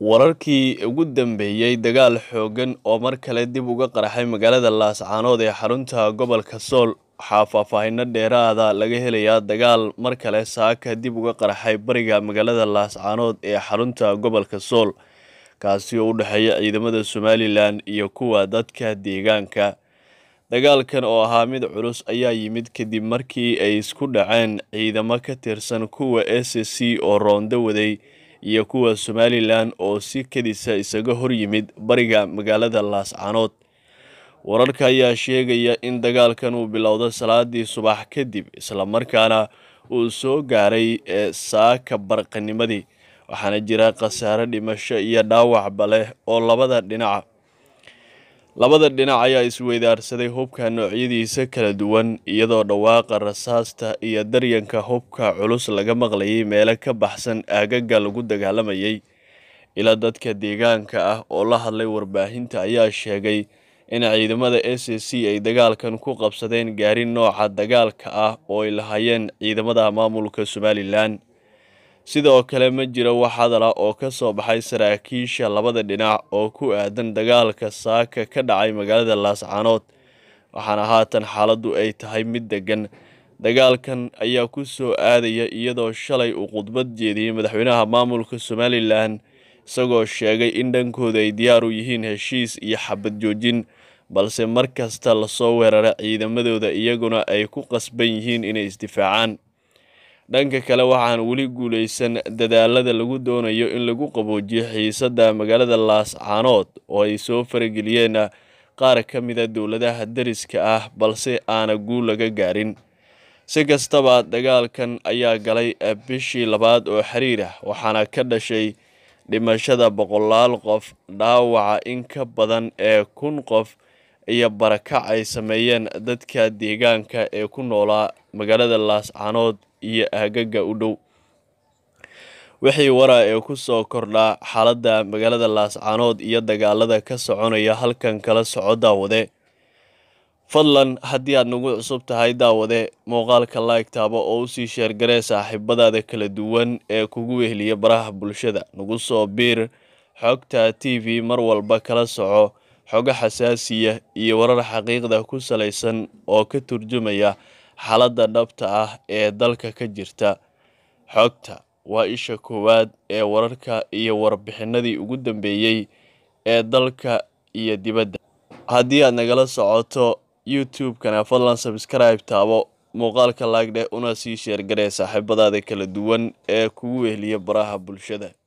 wararkii ugu dambeeyey dagaal xooggan oo mar kale dib uga qaraxay magaalada laascaanood ee xarunta gobolka sool waxaa faahfaahinno dheeraada laga helayaa dagaal mar kale saaka dib uga qaraxay bariga magaalada laascaanood ee xarunta gobolka sool kaasi oo u dhexeeya ciidamada somalilan iyo kuwa dadka deegaanka dagaalkan oo ahaa mid culus ayaa yimid kadib markii ay isku dhaceen ciidamo ka tirsan kuwa s c oo roondo waday iyo kuwa somalilan oo si kadisa isaga hor yimid bariga magaalada laascanood wararka ayaa sheegaya in dagaalkan uu bilowda salaadii subax kadib islamarkaana uu soo gaaray ee saaka barqanimadii waxaana jira khasaare dhimasho iyo dhaawacba leh oo labada dhinaca labada dhinac ayaa isweydaarsaday hubka noocyadiisa kala duwan iyadoo dhawaaqa rasaasta iyo daryanka hubka culus laga maqlayay meelo ka baxsan aagaga lagu dagaalamayay ila dadka deegaanka ah oo la hadlay warbaahinta ayaa sheegay in ciidamada s a c ay dagaalkan ku qabsadeen gaari nooca dagaalka ah oo ay lahaayeen ciidamada maamulka somalilan sidoo kale ma jiro wax hadal ah oo ka soo baxay saraakiisha labada dhinac oo ku aadan dagaalka saaka ka dhacay magaalada laascanood waxaana haatan xaaladdu ay tahay mid deggan dagaalkan ayaa ku soo aadaya iyadoo shalay uu khudbad jeediyey madaxweynaha maamulka somalilan isagoo sheegay in dhankooda ay diyaar u yihiin heshiis iyo xabad joojin balse mar kasta lasoo weerara ciidamadooda iyaguna ay ku qasban yihiin inay isdifaacaan dhanka kale waxaan weli guulaysan dadaalada lagu doonayo in lagu qaboojiyo xiisadda magaalada laascaanood oo ay soo farageliyeen ah, qaar ka mida ah dowladaha dariska ah balse aana guul laga gaarin si kastaba dagaalkan ayaa galay ah, bishii labaad oo xiriir ah waxaana ka dhashay dhimashada boqolaal qof dhaawaca in ka badan ee kun qof iyo barakac ay sameeyeen dadka deegaanka ee ku noolaa magaalada laascanood iyo aagaga u dhow wixii waraa ee kusoo kordhaa xaalada magaalada laascanood iyo dagaalada ka soconaya halkan kala soco daawade fadlan haddii aad nagu cusub tahay daawade muuqaalka laayg taabo oo usii sheergaree saaxiibadaada kala duwan ee kugu wehliya baraha bulshada nagu soo biir xogta t v mar walba kala soco xogo xasaasiya iyo warar xaqiiqda ku salaysan oo ka turjumaya xaaladda dhabta ah ee dalka ka jirta xogta waa isha koowaad ee wararka iyo warbixinadii ugu dambeeyey ee dalka iyo dibadda haddii aad nagala socoto youtube-kana fadlan sabskribe taabo muuqaalka laagdheh una sii sheergaree saaxiibadaada kala duwan ee kugu weheliya baraha bulshada